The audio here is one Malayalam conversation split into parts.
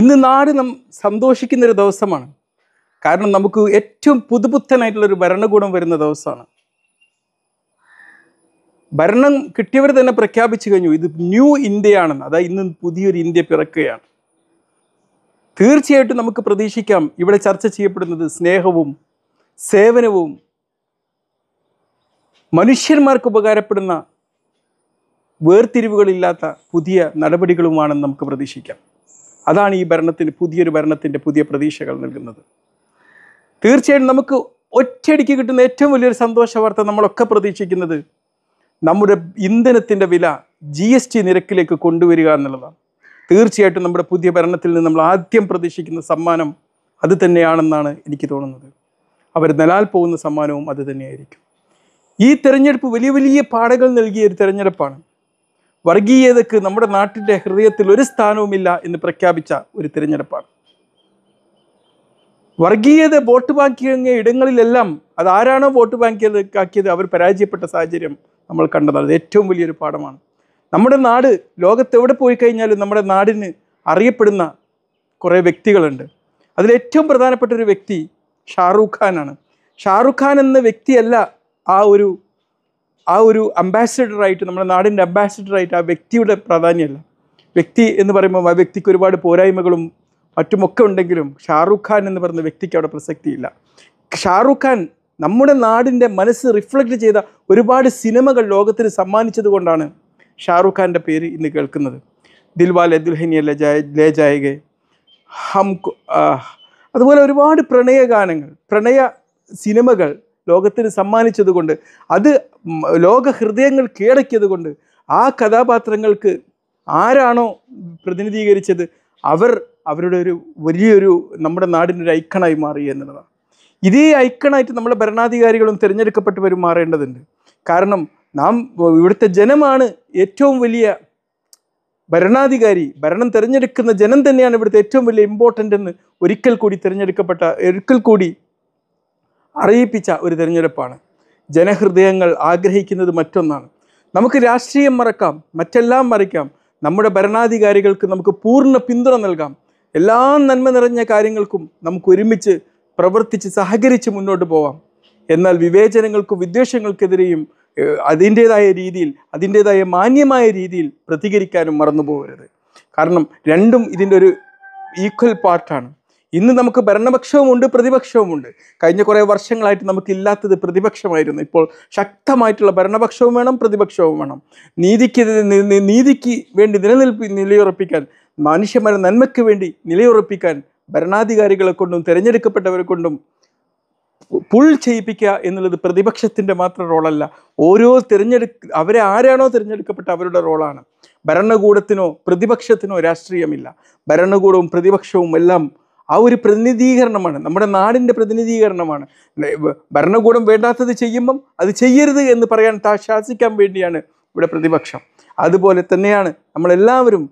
ഇന്ന് നാട് നാം സന്തോഷിക്കുന്നൊരു ദിവസമാണ് കാരണം നമുക്ക് ഏറ്റവും പുതുപുത്തനായിട്ടുള്ളൊരു ഭരണകൂടം വരുന്ന ദിവസമാണ് ഭരണം കിട്ടിയവർ തന്നെ പ്രഖ്യാപിച്ചു കഴിഞ്ഞു ഇത് ന്യൂ ഇന്ത്യയാണെന്ന് അതായത് ഇന്ന് പുതിയൊരു ഇന്ത്യ പിറക്കുകയാണ് തീർച്ചയായിട്ടും നമുക്ക് പ്രതീക്ഷിക്കാം ഇവിടെ ചർച്ച ചെയ്യപ്പെടുന്നത് സ്നേഹവും സേവനവും മനുഷ്യന്മാർക്ക് ഉപകാരപ്പെടുന്ന വേർതിരിവുകളില്ലാത്ത പുതിയ നടപടികളുമാണെന്ന് നമുക്ക് പ്രതീക്ഷിക്കാം അതാണ് ഈ ഭരണത്തിന് പുതിയൊരു ഭരണത്തിൻ്റെ പുതിയ പ്രതീക്ഷകൾ നൽകുന്നത് തീർച്ചയായും നമുക്ക് ഒറ്റയടിക്ക് കിട്ടുന്ന ഏറ്റവും വലിയൊരു സന്തോഷ വാർത്ത നമ്മളൊക്കെ പ്രതീക്ഷിക്കുന്നത് നമ്മുടെ ഇന്ധനത്തിൻ്റെ വില ജി എസ് ടി നിരക്കിലേക്ക് കൊണ്ടുവരിക എന്നുള്ളതാണ് തീർച്ചയായിട്ടും നമ്മുടെ പുതിയ ഭരണത്തിൽ നിന്ന് നമ്മൾ ആദ്യം പ്രതീക്ഷിക്കുന്ന സമ്മാനം അത് തന്നെയാണെന്നാണ് എനിക്ക് തോന്നുന്നത് അവർ നിലാൽ പോകുന്ന സമ്മാനവും അത് തന്നെയായിരിക്കും ഈ തെരഞ്ഞെടുപ്പ് വലിയ വലിയ പാടകൾ നൽകിയ ഒരു തെരഞ്ഞെടുപ്പാണ് വർഗീയതക്ക് നമ്മുടെ നാട്ടിൻ്റെ ഹൃദയത്തിൽ ഒരു സ്ഥാനവുമില്ല എന്ന് പ്രഖ്യാപിച്ച ഒരു തിരഞ്ഞെടുപ്പാണ് വർഗീയത വോട്ട് ബാങ്കിയ ഇടങ്ങളിലെല്ലാം അത് ആരാണോ വോട്ട് ബാങ്കിയതാക്കിയത് അവർ പരാജയപ്പെട്ട സാഹചര്യം നമ്മൾ കണ്ടതാണ് അത് ഏറ്റവും വലിയൊരു പാഠമാണ് നമ്മുടെ നാട് ലോകത്തെവിടെ പോയി കഴിഞ്ഞാലും നമ്മുടെ നാടിന് അറിയപ്പെടുന്ന കുറേ വ്യക്തികളുണ്ട് അതിലേറ്റവും പ്രധാനപ്പെട്ട ഒരു വ്യക്തി ഷാറൂഖ് ഖാനാണ് ഷാറൂഖ് ഖാൻ എന്ന വ്യക്തിയല്ല ആ ഒരു ആ ഒരു അംബാസിഡറായിട്ട് നമ്മുടെ നാടിൻ്റെ അംബാസിഡറായിട്ട് ആ വ്യക്തിയുടെ പ്രാധാന്യമല്ല വ്യക്തി എന്ന് പറയുമ്പോൾ ആ വ്യക്തിക്ക് ഒരുപാട് പോരായ്മകളും മറ്റുമൊക്കെ ഉണ്ടെങ്കിലും ഷാറുഖ് ഖാൻ എന്ന് പറയുന്ന വ്യക്തിക്ക് അവിടെ പ്രസക്തിയില്ല ഷാറുഖ് ഖാൻ നമ്മുടെ നാടിൻ്റെ മനസ്സ് റിഫ്ലക്റ്റ് ചെയ്ത ഒരുപാട് സിനിമകൾ ലോകത്തിന് സമ്മാനിച്ചത് കൊണ്ടാണ് ഷാറുഖ് ഖാൻ്റെ പേര് ഇന്ന് കേൾക്കുന്നത് ദിൽവാലെ ദുൽഹനിയ ലജായ ലേ ജായകെ ഹം അതുപോലെ ഒരുപാട് പ്രണയ ഗാനങ്ങൾ പ്രണയ സിനിമകൾ ലോകത്തിന് കൊണ്ട് അത് ലോക ഹൃദയങ്ങൾ കീഴടക്കിയത് കൊണ്ട് ആ കഥാപാത്രങ്ങൾക്ക് ആരാണോ പ്രതിനിധീകരിച്ചത് അവർ അവരുടെ ഒരു വലിയൊരു നമ്മുടെ നാടിൻ്റെ ഒരു ഐക്കണായി മാറി എന്നുള്ളതാണ് ഇതേ ഐക്കണായിട്ട് നമ്മുടെ ഭരണാധികാരികളും തിരഞ്ഞെടുക്കപ്പെട്ടവരും മാറേണ്ടതുണ്ട് കാരണം നാം ഇവിടുത്തെ ജനമാണ് ഏറ്റവും വലിയ ഭരണാധികാരി ഭരണം തിരഞ്ഞെടുക്കുന്ന ജനം തന്നെയാണ് ഇവിടുത്തെ ഏറ്റവും വലിയ ഇമ്പോർട്ടൻ്റ് എന്ന് ഒരിക്കൽ കൂടി തിരഞ്ഞെടുക്കപ്പെട്ട ഒരിക്കൽ കൂടി അറിയിപ്പിച്ച ഒരു തിരഞ്ഞെടുപ്പാണ് ജനഹൃദയങ്ങൾ ആഗ്രഹിക്കുന്നത് മറ്റൊന്നാണ് നമുക്ക് രാഷ്ട്രീയം മറക്കാം മറ്റെല്ലാം മറിക്കാം നമ്മുടെ ഭരണാധികാരികൾക്ക് നമുക്ക് പൂർണ്ണ പിന്തുണ നൽകാം എല്ലാ നന്മ നിറഞ്ഞ കാര്യങ്ങൾക്കും നമുക്ക് ഒരുമിച്ച് പ്രവർത്തിച്ച് സഹകരിച്ച് മുന്നോട്ട് പോവാം എന്നാൽ വിവേചനങ്ങൾക്കും വിദ്വേഷങ്ങൾക്കെതിരെയും അതിൻ്റേതായ രീതിയിൽ അതിൻ്റേതായ മാന്യമായ രീതിയിൽ പ്രതികരിക്കാനും മറന്നു പോകരുത് കാരണം രണ്ടും ഇതിൻ്റെ ഒരു ഈക്വൽ പാർട്ടാണ് ഇന്ന് നമുക്ക് ഭരണപക്ഷവുമുണ്ട് പ്രതിപക്ഷവുമുണ്ട് കഴിഞ്ഞ കുറേ വർഷങ്ങളായിട്ട് നമുക്കില്ലാത്തത് പ്രതിപക്ഷമായിരുന്നു ഇപ്പോൾ ശക്തമായിട്ടുള്ള ഭരണപക്ഷവും വേണം പ്രതിപക്ഷവും വേണം നീതിക്ക് നീതിക്ക് വേണ്ടി നിലനിൽപ്പി നിലയുറപ്പിക്കാൻ മനുഷ്യന്മാരെ നന്മയ്ക്ക് വേണ്ടി നിലയുറപ്പിക്കാൻ ഭരണാധികാരികളെ കൊണ്ടും തിരഞ്ഞെടുക്കപ്പെട്ടവരെ കൊണ്ടും പുൾ ചെയ്യിപ്പിക്കുക എന്നുള്ളത് പ്രതിപക്ഷത്തിൻ്റെ മാത്രം റോളല്ല ഓരോ തിരഞ്ഞെടു അവരെ ആരാണോ തിരഞ്ഞെടുക്കപ്പെട്ട അവരുടെ റോളാണ് ഭരണകൂടത്തിനോ പ്രതിപക്ഷത്തിനോ രാഷ്ട്രീയമില്ല ഭരണകൂടവും പ്രതിപക്ഷവും എല്ലാം ആ ഒരു പ്രതിനിധീകരണമാണ് നമ്മുടെ നാടിൻ്റെ പ്രതിനിധീകരണമാണ് ഭരണകൂടം വേണ്ടാത്തത് ചെയ്യുമ്പം അത് ചെയ്യരുത് എന്ന് പറയാൻ താശാസിക്കാൻ ശാസിക്കാൻ വേണ്ടിയാണ് ഇവിടെ പ്രതിപക്ഷം അതുപോലെ തന്നെയാണ് നമ്മളെല്ലാവരും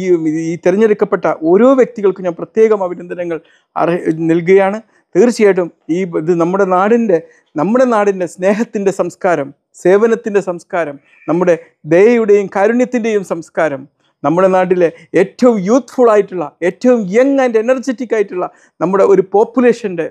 ഈ ഈ തിരഞ്ഞെടുക്കപ്പെട്ട ഓരോ വ്യക്തികൾക്കും ഞാൻ പ്രത്യേകം അഭിനന്ദനങ്ങൾ അർഹ നൽകുകയാണ് തീർച്ചയായിട്ടും ഈ ഇത് നമ്മുടെ നാടിൻ്റെ നമ്മുടെ നാടിൻ്റെ സ്നേഹത്തിൻ്റെ സംസ്കാരം സേവനത്തിൻ്റെ സംസ്കാരം നമ്മുടെ ദയയുടെയും കാരുണ്യത്തിൻ്റെയും സംസ്കാരം നമ്മുടെ നാട്ടിലെ ഏറ്റവും യൂത്ത്ഫുൾ ആയിട്ടുള്ള ഏറ്റവും യങ് ആൻഡ് എനർജറ്റിക് ആയിട്ടുള്ള നമ്മുടെ ഒരു പോപ്പുലേഷൻ്റെ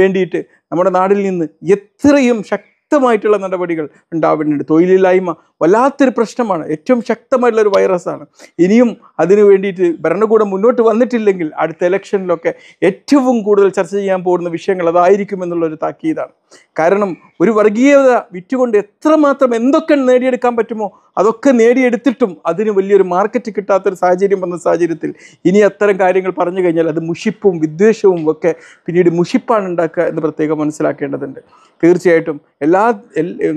വേണ്ടിയിട്ട് നമ്മുടെ നാടിൽ നിന്ന് എത്രയും ശക്തമായിട്ടുള്ള നടപടികൾ ഉണ്ടാവേണ്ടത് തൊഴിലില്ലായ്മ വല്ലാത്തൊരു പ്രശ്നമാണ് ഏറ്റവും ശക്തമായിട്ടുള്ള ഒരു വൈറസാണ് ഇനിയും അതിനു വേണ്ടിയിട്ട് ഭരണകൂടം മുന്നോട്ട് വന്നിട്ടില്ലെങ്കിൽ അടുത്ത ഇലക്ഷനിലൊക്കെ ഏറ്റവും കൂടുതൽ ചർച്ച ചെയ്യാൻ പോകുന്ന വിഷയങ്ങൾ അതായിരിക്കും എന്നുള്ളൊരു താക്കീതാണ് കാരണം ഒരു വർഗീയത വിറ്റുകൊണ്ട് എത്രമാത്രം എന്തൊക്കെ നേടിയെടുക്കാൻ പറ്റുമോ അതൊക്കെ നേടിയെടുത്തിട്ടും അതിന് വലിയൊരു മാർക്കറ്റ് കിട്ടാത്തൊരു സാഹചര്യം വന്ന സാഹചര്യത്തിൽ ഇനി അത്തരം കാര്യങ്ങൾ പറഞ്ഞു കഴിഞ്ഞാൽ അത് മുഷിപ്പും വിദ്വേഷവും ഒക്കെ പിന്നീട് മുഷിപ്പാണ് ഉണ്ടാക്കുക എന്ന് പ്രത്യേകം മനസ്സിലാക്കേണ്ടതുണ്ട് തീർച്ചയായിട്ടും എല്ലാ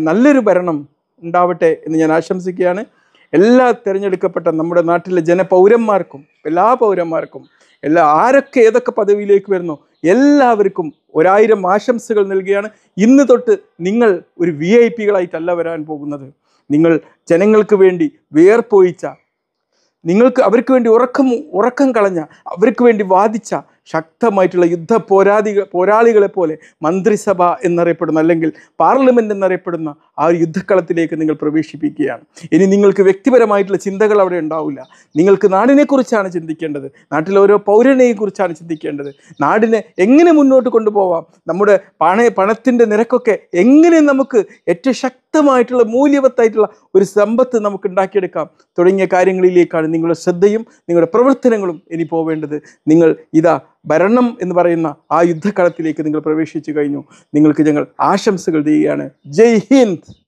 നല്ലൊരു ഭരണം ഉണ്ടാവട്ടെ എന്ന് ഞാൻ ആശംസിക്കുകയാണ് എല്ലാ തിരഞ്ഞെടുക്കപ്പെട്ട നമ്മുടെ നാട്ടിലെ ജനപൗരന്മാർക്കും എല്ലാ പൗരന്മാർക്കും എല്ലാ ആരൊക്കെ ഏതൊക്കെ പദവിയിലേക്ക് വരുന്നു എല്ലാവർക്കും ഒരായിരം ആശംസകൾ നൽകുകയാണ് ഇന്ന് തൊട്ട് നിങ്ങൾ ഒരു വി ഐ പികളായിട്ടല്ല വരാൻ പോകുന്നത് നിങ്ങൾ ജനങ്ങൾക്ക് വേണ്ടി വേർപോയിച്ച നിങ്ങൾക്ക് അവർക്ക് വേണ്ടി ഉറക്കം ഉറക്കം കളഞ്ഞ അവർക്ക് വേണ്ടി വാദിച്ച ശക്തമായിട്ടുള്ള യുദ്ധ പോരാതി പോരാളികളെ പോലെ മന്ത്രിസഭ എന്നറിയപ്പെടുന്ന അല്ലെങ്കിൽ പാർലമെൻറ്റ് എന്നറിയപ്പെടുന്ന ആ ഒരു യുദ്ധക്കളത്തിലേക്ക് നിങ്ങൾ പ്രവേശിപ്പിക്കുകയാണ് ഇനി നിങ്ങൾക്ക് വ്യക്തിപരമായിട്ടുള്ള ചിന്തകൾ അവിടെ ഉണ്ടാവില്ല നിങ്ങൾക്ക് നാടിനെക്കുറിച്ചാണ് ചിന്തിക്കേണ്ടത് നാട്ടിലെ ഓരോ പൗരനെയും കുറിച്ചാണ് ചിന്തിക്കേണ്ടത് നാടിനെ എങ്ങനെ മുന്നോട്ട് കൊണ്ടുപോവാം നമ്മുടെ പണ പണത്തിൻ്റെ നിരക്കൊക്കെ എങ്ങനെ നമുക്ക് ഏറ്റവും ശക്തമായിട്ടുള്ള മൂല്യവത്തായിട്ടുള്ള ഒരു സമ്പത്ത് നമുക്ക് ഉണ്ടാക്കിയെടുക്കാം തുടങ്ങിയ കാര്യങ്ങളിലേക്കാണ് നിങ്ങളുടെ ശ്രദ്ധയും നിങ്ങളുടെ പ്രവർത്തനങ്ങളും ഇനി പോവേണ്ടത് നിങ്ങൾ ഇതാ ഭരണം എന്ന് പറയുന്ന ആ യുദ്ധക്കളത്തിലേക്ക് നിങ്ങൾ പ്രവേശിച്ചു കഴിഞ്ഞു നിങ്ങൾക്ക് ഞങ്ങൾ ആശംസകൾ ചെയ്യുകയാണ് ജയ് ഹിന്ദ്